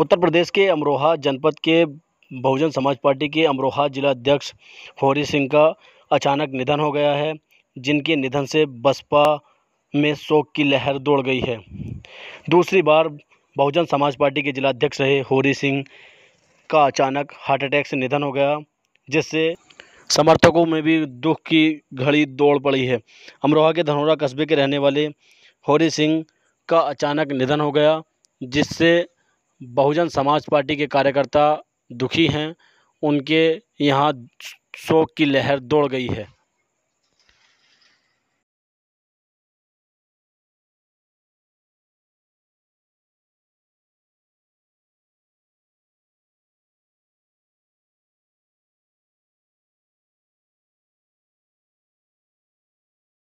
उत्तर प्रदेश के अमरोहा जनपद के बहुजन समाज पार्टी के अमरोहा जिला अध्यक्ष हौरी सिंह का अचानक निधन हो गया है जिनके निधन से बसपा में शोक की लहर दौड़ गई है दूसरी बार बहुजन समाज पार्टी के जिला अध्यक्ष रहे होरी सिंह का अचानक हार्ट अटैक से निधन हो गया जिससे समर्थकों में भी दुख की घड़ी दौड़ पड़ी है अमरोहा के धनौरा कस्बे के रहने वाले हौरी सिंह का अचानक निधन हो गया जिससे बहुजन समाज पार्टी के कार्यकर्ता दुखी हैं उनके यहाँ शोक की लहर दौड़ गई है